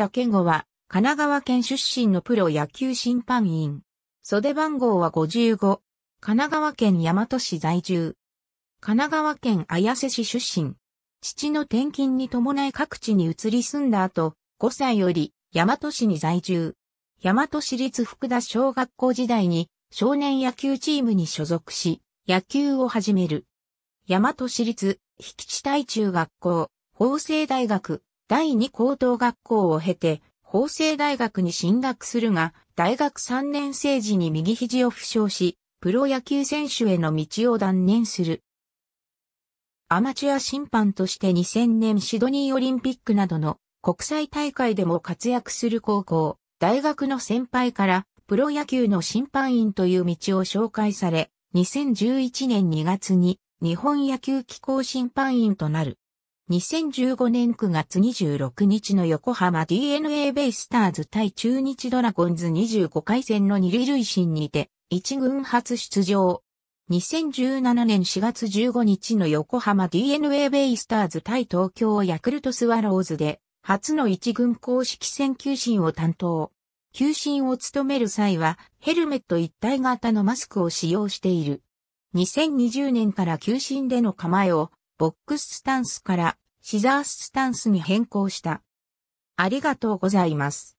下健吾は、神奈川県出身のプロ野球審判員。袖番号は55。神奈川県大和市在住。神奈川県綾瀬市出身。父の転勤に伴い各地に移り住んだ後、5歳より大和市に在住。大和市立福田小学校時代に少年野球チームに所属し、野球を始める。大和市立、引地大中学校、法政大学、第二高等学校を経て、法政大学に進学するが、大学3年生時に右肘を負傷し、プロ野球選手への道を断念する。アマチュア審判として2000年シドニーオリンピックなどの国際大会でも活躍する高校、大学の先輩からプロ野球の審判員という道を紹介され、2011年2月に日本野球機構審判員となる。2015年9月26日の横浜 DNA ベイスターズ対中日ドラゴンズ25回戦の二塁塁審にて、一軍初出場。2017年4月15日の横浜 DNA ベイスターズ対東京ヤクルトスワローズで、初の一軍公式戦球審を担当。球審を務める際は、ヘルメット一体型のマスクを使用している。2020年から球審での構えをボックススタンスからシザーススタンスに変更した。ありがとうございます。